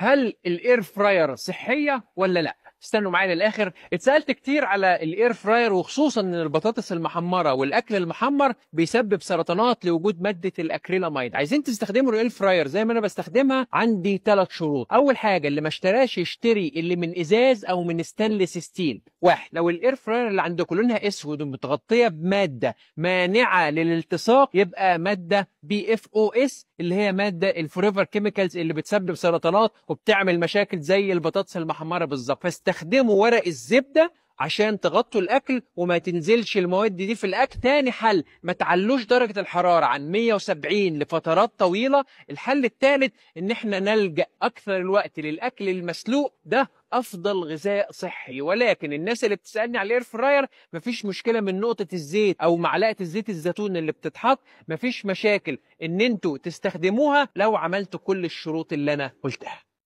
هل الاير فراير صحيه ولا لا استنوا معايا للاخر اتسالت كتير على الاير فراير وخصوصا ان البطاطس المحمره والاكل المحمر بيسبب سرطانات لوجود ماده الاكريلاميد عايزين تستخدموا الاير فراير زي ما انا بستخدمها عندي ثلاث شروط اول حاجه اللي ما اشتراش يشتري اللي من ازاز او من ستانلس ستيل واحد لو الاير فراير اللي عندكم لونها اسود ومتغطيه بماده مانعه للالتصاق يبقى ماده بي اف او اس اللي هي ماده الفوريفر كيميكالز اللي بتسبب سرطانات وبتعمل مشاكل زي البطاطس المحمره بالظبط استخدموا ورق الزبدة عشان تغطوا الأكل وما تنزلش المواد دي في الأكل تاني حل ما تعلوش درجة الحرارة عن 170 لفترات طويلة الحل الثالث إن احنا نلجأ أكثر الوقت للأكل المسلوق ده افضل غذاء صحي ولكن الناس اللي بتسالني على الاير فراير مفيش مشكله من نقطه الزيت او معلقه الزيت الزيتون اللي بتتحط مفيش مشاكل ان انتوا تستخدموها لو عملتوا كل الشروط اللي انا قلتها